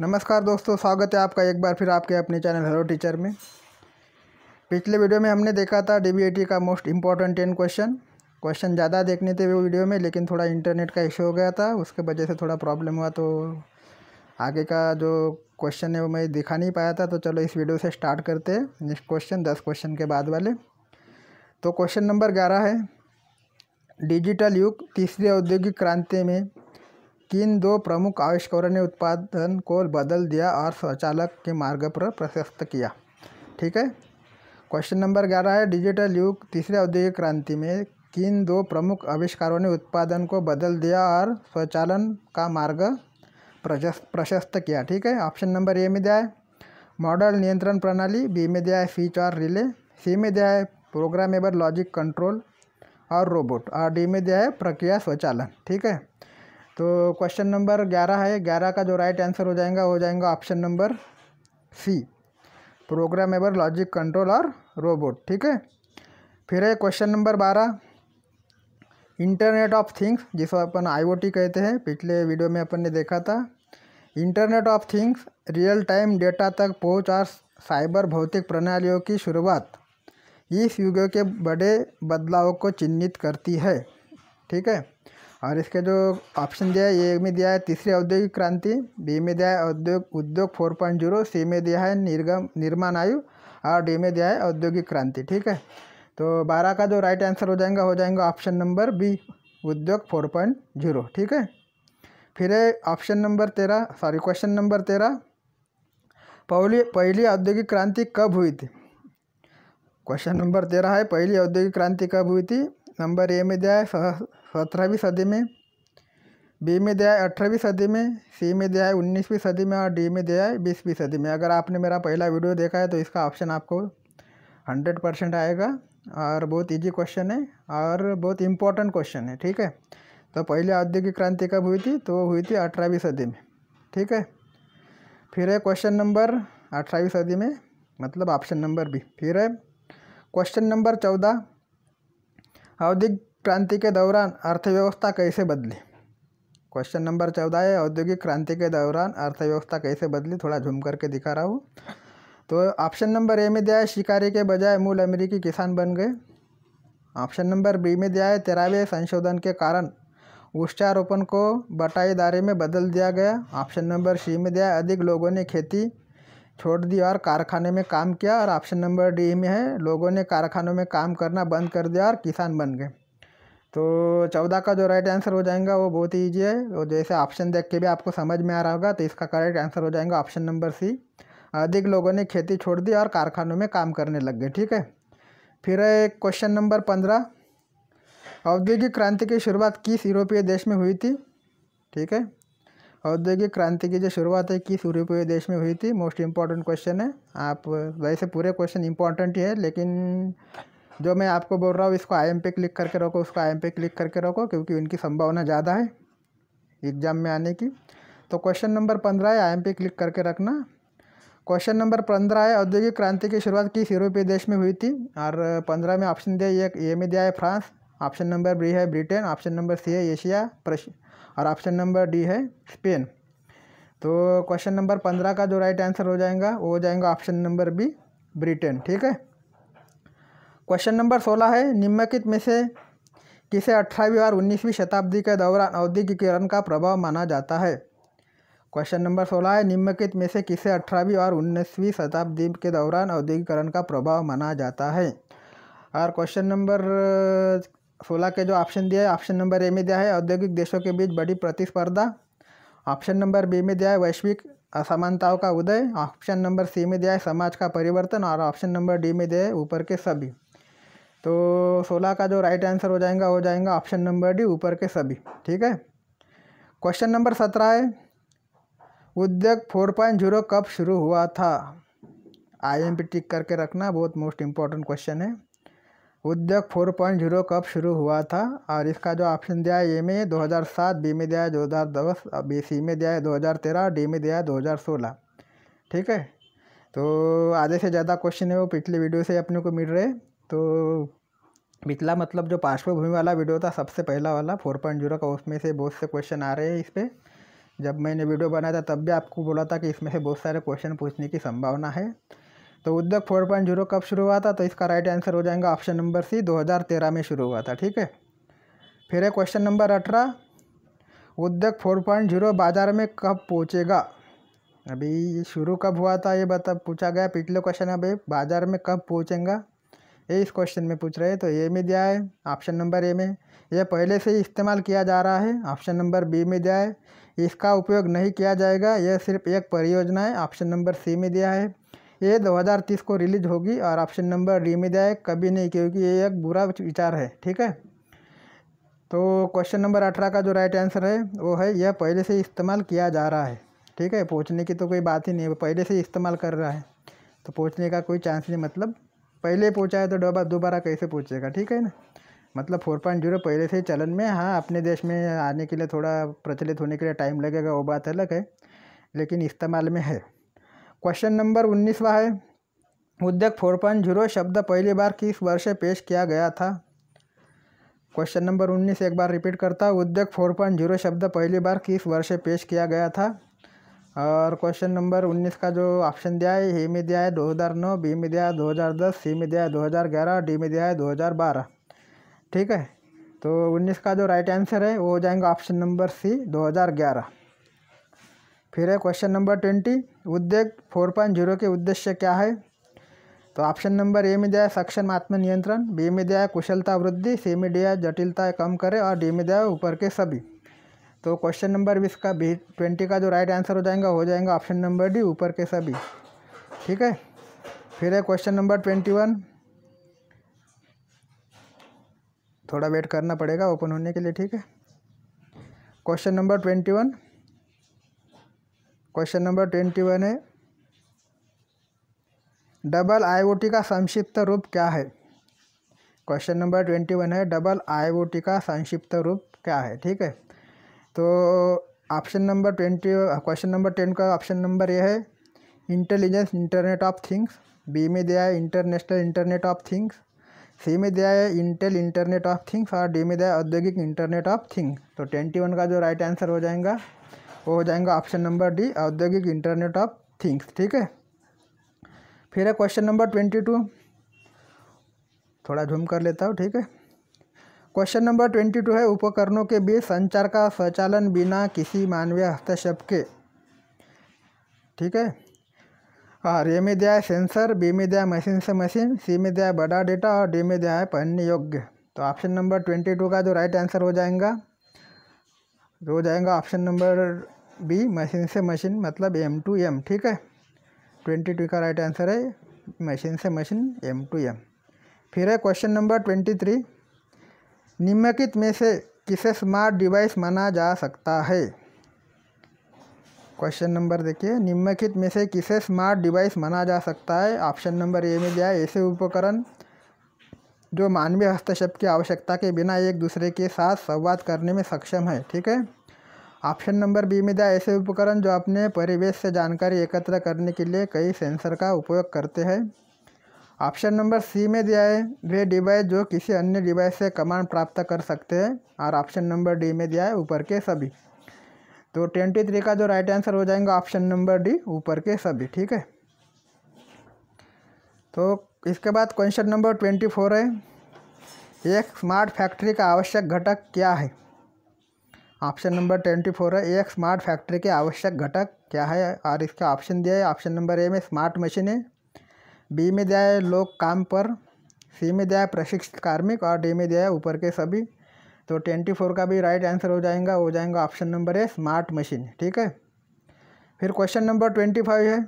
नमस्कार दोस्तों स्वागत है आपका एक बार फिर आपके अपने चैनल हेलो टीचर में पिछले वीडियो में हमने देखा था डी का most important ten question question ज़्यादा देखने थे वो वीडियो में लेकिन थोड़ा इंटरनेट का इशू हो गया था उसके वजह से थोड़ा प्रॉब्लम हुआ तो आगे का जो क्वेश्चन है वो मैं दिखा नहीं पाया था तो चलो इस वीडियो से स्टार्ट करते हैं नेक्स्ट क्वेश्चन दस क्वेश्चन के बाद वाले तो क्वेश्चन नंबर ग्यारह है डिजिटल युग तीसरी औद्योगिक क्रांति में किन दो प्रमुख आविष्कारों ने उत्पादन को बदल दिया और स्वचालक के मार्ग पर प्रशस्त किया ठीक है क्वेश्चन नंबर ग्यारह है डिजिटल युग तीसरे औद्योगिक क्रांति में किन दो प्रमुख आविष्कारों ने उत्पादन को बदल दिया और स्वचालन का मार्ग प्रशस्त किया ठीक है ऑप्शन नंबर ए में दिया है मॉडल नियंत्रण प्रणाली बी में दिया है स्विच और रिले सी में दिया है प्रोग्रामेबल लॉजिक कंट्रोल और रोबोट और डी में दिया है प्रक्रिया स्वचालन ठीक है तो क्वेश्चन नंबर ग्यारह है ग्यारह का जो राइट आंसर हो जाएगा हो जाएगा option number C programmable logic control और रोबोट ठीक है फिर है क्वेश्चन नंबर बारह इंटरनेट ऑफ थिंग्स जिसको अपन आईओटी कहते हैं पिछले वीडियो में अपन ने देखा था internet of things real time data तक पहुंच और साइबर भौतिक प्रणालियों की शुरुआत इस युग के बड़े बदलाव को चिन्हित करती है ठीक है और इसके जो ऑप्शन दिया है ए में दिया है तीसरी औद्योगिक क्रांति बी में दिया है औद्योग उद्योग फोर पॉइंट जीरो सी में दिया है निर्गम निर्माण आयु और डी में दिया है औद्योगिक क्रांति ठीक है तो बारह का जो राइट आंसर हो जाएगा हो जाएगा ऑप्शन नंबर बी उद्योग फोर पॉइंट जीरो ठीक है फिर है ऑप्शन नंबर तेरह सॉरी क्वेश्चन नंबर तेरह पहली पहली औद्योगिक क्रांति कब हुई थी क्वेश्चन नंबर तेरह है पहली औद्योगिक क्रांति कब हुई थी नंबर ए में दिया है सत्रहवीं सदी में बी में दिया है अठारहवीं सदी में सी में दिया है उन्नीसवीं सदी में और डी में दिया है बीसवीं सदी में अगर आपने मेरा पहला वीडियो देखा है तो इसका ऑप्शन आपको हंड्रेड परसेंट आएगा और बहुत इजी क्वेश्चन है और बहुत इम्पोर्टेंट क्वेश्चन है ठीक है तो पहले औद्योगिक क्रांति कब हुई थी तो हुई थी अठारहवीं सदी में ठीक है फिर है क्वेश्चन नंबर अठारहवीं सदी में मतलब ऑप्शन नंबर बी फिर है क्वेश्चन नंबर चौदह औद्योगिक क्रांति के दौरान अर्थव्यवस्था कैसे बदली क्वेश्चन नंबर चौदह है औद्योगिक क्रांति के दौरान अर्थव्यवस्था कैसे बदली थोड़ा झूम करके दिखा रहा हूँ तो ऑप्शन नंबर ए में दिया है शिकारी के बजाय मूल अमेरिकी किसान बन गए ऑप्शन नंबर बी में दिया है तेरहवें संशोधन के कारण वृक्षारोपण को बटाईदारी में बदल दिया गया ऑप्शन नंबर सी में दिया है अधिक लोगों ने खेती छोड़ दी और कारखाने में काम किया और ऑप्शन नंबर डी में है लोगों ने कारखानों में काम करना बंद कर दिया और किसान बन गए तो चौदह का जो राइट आंसर हो जाएगा वो बहुत ही ईजी है और जैसे ऑप्शन देख के भी आपको समझ में आ रहा होगा तो इसका करेक्ट आंसर हो जाएगा ऑप्शन नंबर सी अधिक लोगों ने खेती छोड़ दी और कारखानों में काम करने लग गए ठीक है फिर है क्वेश्चन नंबर पंद्रह औद्योगिक क्रांति की शुरुआत किस यूरोपीय देश में हुई थी ठीक है औद्योगिक क्रांति की जो शुरुआत है किस यूरोपीय देश में हुई थी मोस्ट इम्पॉर्टेंट क्वेश्चन है आप वैसे पूरे क्वेश्चन इम्पॉर्टेंट ही है लेकिन जो मैं आपको बोल रहा हूँ इसको आई एम पे क्लिक करके रखो उसको आई एम पे क्लिक करके रखो क्योंकि उनकी संभावना ज़्यादा है एग्ज़ाम में आने की तो क्वेश्चन नंबर पंद्रह है आई एम पे क्लिक करके रखना क्वेश्चन नंबर पंद्रह है औद्योगिक क्रांति की शुरुआत किस यूरोपीय देश में हुई थी और पंद्रह में ऑप्शन दिया ये ए में दिया है फ्रांस ऑप्शन नंबर बी है ब्रिटेन ऑप्शन नंबर सी है एशिया और ऑप्शन नंबर डी है स्पेन तो क्वेश्चन नंबर पंद्रह का जो राइट आंसर हो जाएगा वो हो जाएगा ऑप्शन नंबर बी ब्रिटेन ठीक है क्वेश्चन नंबर सोलह है निम्नलिखित में से किसे अठारहवीं और उन्नीसवीं शताब्दी के दौरान औद्योगिकीकरण का प्रभाव माना जाता है क्वेश्चन नंबर सोलह है निम्नलिखित में से किसे अठारहवीं और उन्नीसवीं शताब्दी के दौरान औद्योगिकरण का प्रभाव माना जाता है और क्वेश्चन नंबर सोलह के जो ऑप्शन दिया है ऑप्शन नंबर ए में दिया है औद्योगिक देशों के बीच बड़ी प्रतिस्पर्धा ऑप्शन नंबर बी में दिया है वैश्विक असमानताओं का उदय ऑप्शन नंबर सी में दिया है समाज का परिवर्तन और ऑप्शन नंबर डी में दिया है ऊपर के सभी तो सोलह का जो राइट आंसर हो जाएगा हो जाएगा ऑप्शन नंबर डी ऊपर के सभी ठीक है क्वेश्चन नंबर सत्रह है उद्योग फोर पॉइंट जीरो कब शुरू हुआ था आई एम पी टिक करके रखना बहुत मोस्ट इम्पॉर्टेंट क्वेश्चन है उद्योग फोर पॉइंट जीरो कब शुरू हुआ था और इसका जो ऑप्शन दिया है ए में 2007 बी में दिया है और बी सी में दिया है 2013 डी में दिया है सोलह ठीक है तो आधे से ज़्यादा क्वेश्चन है वो पिछले वीडियो से अपने को मिल रहे तो पिछला मतलब जो पार्श्वभूमि वाला वीडियो था सबसे पहला वाला फोर पॉइंट जीरो का उसमें से बहुत से क्वेश्चन आ रहे हैं इस पर जब मैंने वीडियो बनाया था तब भी आपको बोला था कि इसमें से बहुत सारे क्वेश्चन पूछने की संभावना है तो उद्योग फोर पॉइंट जीरो कब शुरू हुआ था तो इसका राइट आंसर हो जाएगा ऑप्शन नंबर सी तेरह में शुरू हुआ था ठीक है फिर है क्वेश्चन नंबर अठारह उद्योग फोर पॉइंट जीरो बाज़ार में कब पहुँचेगा अभी शुरू कब हुआ था ये बता पूछा गया पिछले क्वेश्चन अभी बाज़ार में कब पहुँचेगा ये इस क्वेश्चन में पूछ रहे हैं तो ए में दिया है ऑप्शन नंबर ए में यह पहले से ही इस्तेमाल किया जा रहा है ऑप्शन नंबर बी में दिया है इसका उपयोग नहीं किया जाएगा यह सिर्फ एक परियोजना है ऑप्शन नंबर सी में दिया है ये 2030 को रिलीज होगी और ऑप्शन नंबर डी में दिया है कभी नहीं क्योंकि ये एक बुरा विचार है ठीक है तो क्वेश्चन नंबर अठारह का जो राइट आंसर है वो है यह पहले से इस्तेमाल किया जा रहा है ठीक है पूछने की तो कोई बात ही नहीं है पहले से ही इस्तेमाल कर रहा है तो पहुँचने का कोई चांस नहीं मतलब पहले पूछा है तो दोबारा दोबारा कैसे पूछेगा ठीक है ना मतलब फोर पॉइंट जीरो पहले से चलन में हाँ अपने देश में आने के लिए थोड़ा प्रचलित होने के लिए टाइम लगेगा वो बात अलग है लेकिन इस्तेमाल में है क्वेश्चन नंबर उन्नीसवा है उद्योग फोर पॉइंट जीरो शब्द पहली बार किस वर्ष पेश किया गया था क्वेश्चन नंबर उन्नीस एक बार रिपीट करता उद्योग फोर पॉइंट जीरो शब्द पहली बार किस वर्ष पेश किया गया था और क्वेश्चन नंबर 19 का जो ऑप्शन दिया है ए में दिया है 2009 बी में दिया है 2010 सी में दिया है 2011 डी में दिया है 2012 ठीक है तो 19 का जो राइट आंसर है वो हो जाएंगे ऑप्शन नंबर सी 2011 फिर है क्वेश्चन नंबर ट्वेंटी उद्योग फोर पॉइंट जीरो के उद्देश्य क्या है तो ऑप्शन नंबर ए में दिया है सक्षम आत्मनियंत्रण बी में दिया है कुशलता वृद्धि सी में दिया है जटिलता कम करें और डी में दिया है ऊपर के सभी तो क्वेश्चन नंबर बीस का बी ट्वेंटी का जो राइट आंसर हो जाएगा हो जाएगा ऑप्शन नंबर डी ऊपर के सभी ठीक है फिर है क्वेश्चन नंबर ट्वेंटी वन थोड़ा वेट करना पड़ेगा ओपन होने के लिए ठीक है question number twenty one question number twenty one है डबल आईओटी का संक्षिप्त रूप क्या है क्वेश्चन नंबर ट्वेंटी वन है डबल आईओटी का संक्षिप्त रूप क्या है ठीक है तो option number twenty question number ten का ऑप्शन नंबर ये है intelligence internet of things B में दिया है international internet of things C में दिया है इंटेल इंटरनेट ऑफ थिंग्स और डी में दिया है औद्योगिक इंटरनेट ऑफ थिंग्स तो ट्वेंटी वन का जो राइट आंसर हो जाएगा वो हो जाएगा ऑप्शन नंबर डी औद्योगिक इंटरनेट ऑफ थिंग्स ठीक है फिर है क्वेश्चन नंबर ट्वेंटी टू थोड़ा झूम कर लेता हूँ ठीक है क्वेश्चन नंबर ट्वेंटी टू है उपकरणों के बीच संचार का स्वचालन बिना किसी मानवीय हस्तक्षेप के ठीक है हाँ, और ये में दिया है सेंसर बी में दिया है मशीन से मशीन सी में दिया है बड़ा डेटा और डी में दिया है पढ़ने योग्य तो ऑप्शन नंबर ट्वेंटी टू का जो राइट आंसर हो जाएगा जो हो जाएगा ऑप्शन नंबर बी मशीन से मशीन मतलब एम टू एम ठीक है ट्वेंटी टू का राइट आंसर है मशीन से मशीन एम टू एम फिर है क्वेश्चन नंबर ट्वेंटी थ्री निम्नलिखित में से किसे स्मार्ट डिवाइस माना जा सकता है क्वेश्चन नंबर देखिए निम्नलिखित में से किसे स्मार्ट डिवाइस माना जा सकता है ऑप्शन नंबर ए में दिया है ऐसे उपकरण जो मानवीय हस्तक्षेप की आवश्यकता के बिना एक दूसरे के साथ संवाद करने में सक्षम है ठीक है ऑप्शन नंबर बी में दिया ऐसे उपकरण जो अपने परिवेश से जानकारी एकत्र करने के लिए कई सेंसर का उपयोग करते हैं ऑप्शन नंबर सी में दिया है वे डिवाइस जो किसी अन्य डिवाइस से कमांड प्राप्त कर सकते हैं और ऑप्शन नंबर डी में दिया है ऊपर के सभी तो ट्वेंटी थ्री का जो राइट आंसर हो जाएगा ऑप्शन नंबर डी ऊपर के सभी ठीक है तो इसके बाद क्वेश्चन नंबर ट्वेंटी फोर है एक स्मार्ट फैक्ट्री का आवश्यक घटक क्या है ऑप्शन नंबर ट्वेंटी फोर है एक स्मार्ट फैक्ट्री के आवश्यक घटक क्या है और इसका ऑप्शन दिया है ऑप्शन नंबर ए में स्मार्ट मशीनें बी में दिया है लोग काम पर सी में दिया है प्रशिक्षित कार्मिक और डी में दिया है ऊपर के सभी तो ट्वेंटी फोर का भी राइट आंसर हो जाएगा हो जाएगा option number A smart machine ठीक है फिर क्वेश्चन नंबर ट्वेंटी फाइव है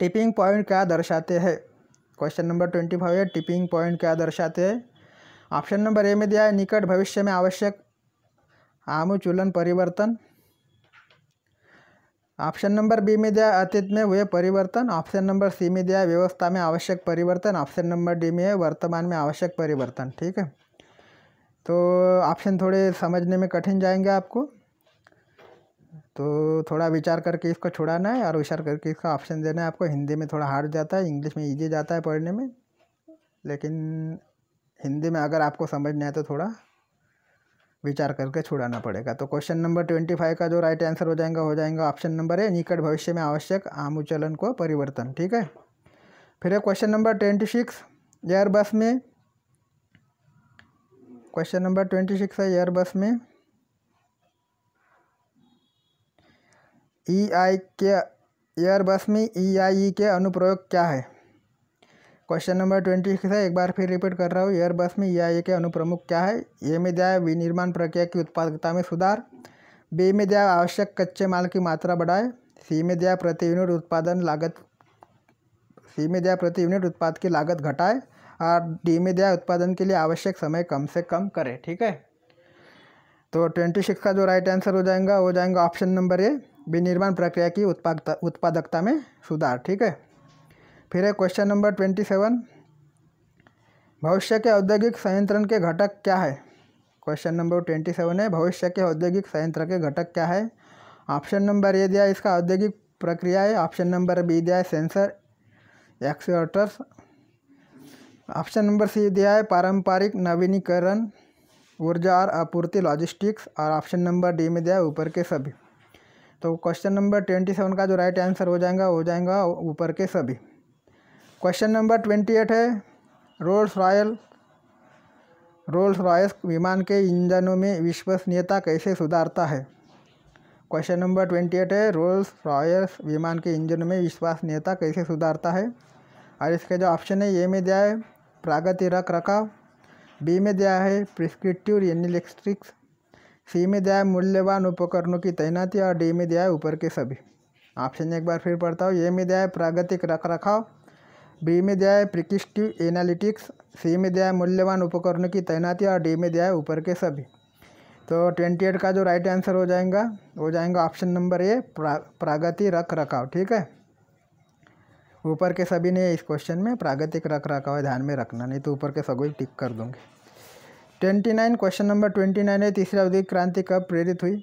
टिपिंग पॉइंट क्या दर्शाते हैं क्वेश्चन नंबर ट्वेंटी फाइव है टिपिंग पॉइंट क्या दर्शाते हैं ऑप्शन नंबर ए में दिया है निकट भविष्य में आवश्यक आमूचूलन परिवर्तन ऑप्शन नंबर बी में दिया अतीत में हुए परिवर्तन ऑप्शन नंबर सी में दिया व्यवस्था में आवश्यक परिवर्तन ऑप्शन नंबर डी में है वर्तमान में आवश्यक परिवर्तन ठीक है तो ऑप्शन थोड़े समझने में कठिन जाएंगे आपको तो थोड़ा विचार करके इसको छुड़ाना है और विचार करके इसका ऑप्शन देना है आपको हिंदी में थोड़ा हार्ड जाता है इंग्लिश में ईजी जाता है पढ़ने में लेकिन हिंदी में अगर आपको समझना है तो थोड़ा विचार करके छुड़ाना पड़ेगा तो क्वेश्चन नंबर ट्वेंटी फाइव का जो राइट आंसर हो जाएगा हो जाएगा ऑप्शन नंबर ए निकट भविष्य में आवश्यक आमूचलन को परिवर्तन ठीक है फिर है question number twenty six Airbus में क्वेश्चन नंबर ट्वेंटी सिक्स है एयरबस में ई e आई के एयर बस में ई आई ई के अनुप्रयोग क्या है क्वेश्चन नंबर ट्वेंटी सिक्स है एक बार फिर रिपीट कर रहा हूँ एयरबस में या e ए के अनुप्रमुख क्या है ए में दिया है विनिर्माण प्रक्रिया की उत्पादकता में सुधार बी में दिया आवश्यक कच्चे माल की मात्रा बढ़ाए सी में दिया प्रति यूनिट उत्पादन लागत सी में दिया प्रति यूनिट उत्पाद की लागत घटाए और डी में दिया उत्पादन के लिए आवश्यक समय कम से कम करें ठीक है तो ट्वेंटी सिक्स का जो राइट आंसर हो जाएगा वो जाएगा ऑप्शन नंबर ए विनिर्माण प्रक्रिया की उत्पादकता उत्पादकता में सुधार ठीक है फिर है क्वेश्चन नंबर ट्वेंटी सेवन भविष्य के औद्योगिक संयंत्रण के घटक क्या है क्वेश्चन नंबर ट्वेंटी सेवन है भविष्य के औद्योगिक संयंत्र के घटक क्या है ऑप्शन नंबर ए दिया इसका औद्योगिक प्रक्रिया है ऑप्शन नंबर बी दिया है सेंसर एक्सटर्स ऑप्शन नंबर सी दिया है पारंपरिक नवीनीकरण ऊर्जा और आपूर्ति लॉजिस्टिक्स और ऑप्शन नंबर डी में दिया है ऊपर के सभी तो क्वेश्चन नंबर ट्वेंटी सेवन का जो राइट आंसर हो जाएगा हो जाएगा ऊपर के सभी क्वेश्चन नंबर ट्वेंटी एट है रोल्स रॉयल रोल्स रॉयस विमान के इंजनों में विश्वसनीयता कैसे सुधारता है क्वेश्चन नंबर ट्वेंटी एट है रोल्स रॉयस विमान के इंजनों में विश्वसनीयता कैसे सुधारता है और इसके जो ऑप्शन है ए में दिया है प्रागति रख रखाव बी में दिया है प्रिस्क्रिप्टिव इलेक्ट्रिक्स सी में दिया है मूल्यवान उपकरणों की तैनाती और डी में दिया है ऊपर के सभी ऑप्शन एक बार फिर पढ़ता हूँ ए में दिया है प्रागतिक रख रखाव बी में दिया है प्रिकिस्टिव एनालिटिक्स सी में दिया है मूल्यवान उपकरणों की तैनाती और डी में दिया है ऊपर के सभी तो ट्वेंटी एट का जो राइट आंसर हो जाएगा हो जाएगा ऑप्शन नंबर ए प्रा, प्रागति रख रखाव ठीक है ऊपर के सभी ने इस क्वेश्चन में प्रागतिक रख रखाव ध्यान में रखना नहीं तो ऊपर के सभी टिक कर दूंगे twenty nine question number twenty nine है तीसरी औद्योगिक क्रांति कब प्रेरित हुई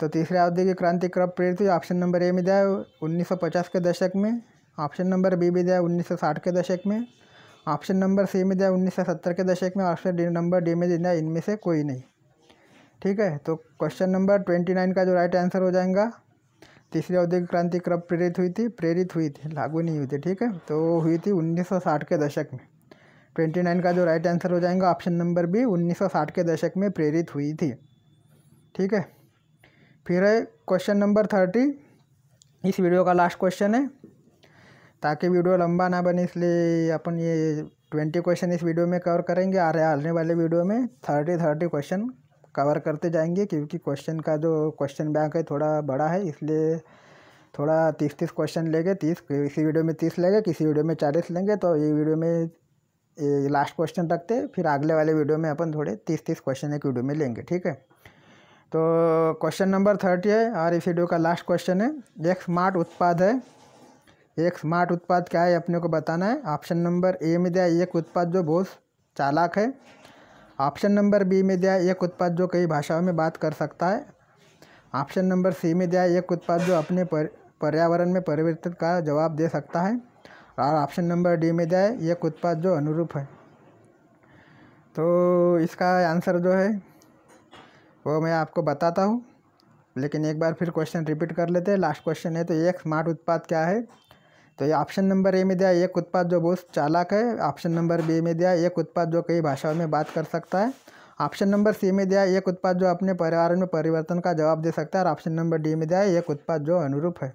तो तीसरी औद्योगिक क्रांति कब प्रेरित हुई ऑप्शन नंबर ए में दिया है उन्नीस के दशक में ऑप्शन नंबर बी भी दिया सौ साठ के दशक में ऑप्शन नंबर सी में दिया उन्नीस सौ के दशक में ऑप्शन डी नंबर डी में दिया इनमें से कोई नहीं ठीक है तो क्वेश्चन नंबर ट्वेंटी नाइन का जो राइट आंसर हो जाएगा तीसरी औद्योगिक क्रांति कब प्रेरित हुई थी प्रेरित हुई थी लागू नहीं हुई थी ठीक है तो हुई थी उन्नीस के दशक में ट्वेंटी नाइन का जो राइट आंसर हो जाएगा ऑप्शन नंबर बी उन्नीस के दशक में प्रेरित हुई थी ठीक है फिर है क्वेश्चन नंबर थर्टी इस वीडियो का लास्ट क्वेश्चन है ताकि वीडियो लंबा ना बने इसलिए अपन ये ट्वेंटी क्वेश्चन इस वीडियो में कवर करेंगे और आने वाले वीडियो में थर्टी थर्टी क्वेश्चन कवर करते जाएंगे क्योंकि क्वेश्चन का जो क्वेश्चन बैंक है थोड़ा बड़ा है इसलिए थोड़ा तीस तीस क्वेश्चन लेंगे तीस किसी वीडियो में तीस लेंगे किसी वीडियो में चालीस लेंगे तो ये वीडियो में ये लास्ट क्वेश्चन रखते फिर अगले वाले वीडियो में अपन थोड़े तीस तीस क्वेश्चन एक वीडियो में लेंगे ठीक है तो क्वेश्चन नंबर थर्टी है और इस वीडियो का लास्ट क्वेश्चन है एक स्मार्ट उत्पाद है एक स्मार्ट उत्पाद क्या है अपने को बताना है ऑप्शन नंबर ए में दिया एक उत्पाद जो बहुत चालाक है ऑप्शन नंबर बी में दिया एक उत्पाद जो कई भाषाओं में बात कर सकता है ऑप्शन नंबर सी में दिया एक उत्पाद जो अपने पर्यावरण में परिवर्तित का जवाब दे सकता है और ऑप्शन नंबर डी में दिया है एक उत्पाद जो अनुरूप है तो इसका आंसर जो है वो मैं आपको बताता हूँ लेकिन एक बार फिर क्वेश्चन रिपीट कर लेते हैं लास्ट क्वेश्चन है तो एक स्मार्ट उत्पाद क्या है तो ये ऑप्शन नंबर ए में दिया एक उत्पाद जो बहुत चालाक है ऑप्शन नंबर बी में दिया एक उत्पाद जो कई भाषाओं में बात कर सकता है ऑप्शन नंबर सी में दिया एक उत्पाद जो अपने पर्यावरण में परिवर्तन का जवाब दे सकता है और ऑप्शन नंबर डी में दिया एक उत्पाद जो अनुरूप है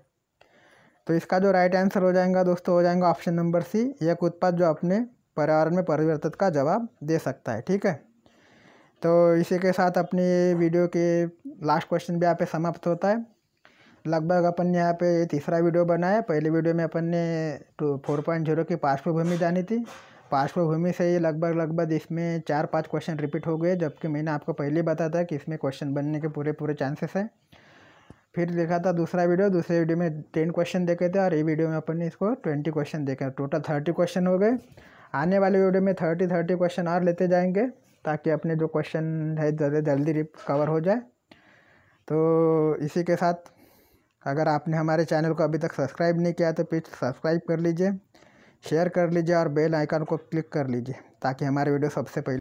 तो इसका जो राइट आंसर हो जाएगा दोस्तों हो जाएगा ऑप्शन नंबर सी एक उत्पाद जो अपने पर्यावरण में परिवर्तन का जवाब दे सकता है ठीक है तो इसी के साथ अपनी वीडियो के लास्ट क्वेश्चन भी यहाँ पे समाप्त होता है लगभग अपन ने यहाँ पे तीसरा वीडियो बनाया पहले वीडियो में अपन ने टू फोर पॉइंट जीरो की पार्श्वभूमि जानी थी पार्श्वभूमि से ये लगभग लगभग इसमें चार पांच क्वेश्चन रिपीट हो गए जबकि मैंने आपको पहले बताया था कि इसमें क्वेश्चन बनने के पूरे पूरे चांसेस हैं फिर देखा था दूसरा वीडियो दूसरे वीडियो में टेन क्वेश्चन देखे थे और ये वीडियो में अपन ने इसको ट्वेंटी क्वेश्चन देखा टोटल थर्टी क्वेश्चन हो गए आने वाले वीडियो में थर्टी थर्टी क्वेश्चन और लेते जाएंगे ताकि अपने जो क्वेश्चन है जल्दी जल्दी कवर हो जाए तो इसी के साथ अगर आपने हमारे चैनल को अभी तक सब्सक्राइब नहीं किया तो प्लीज़ सब्सक्राइब कर लीजिए शेयर कर लीजिए और बेल आइकन को क्लिक कर लीजिए ताकि हमारे वीडियो सबसे पहले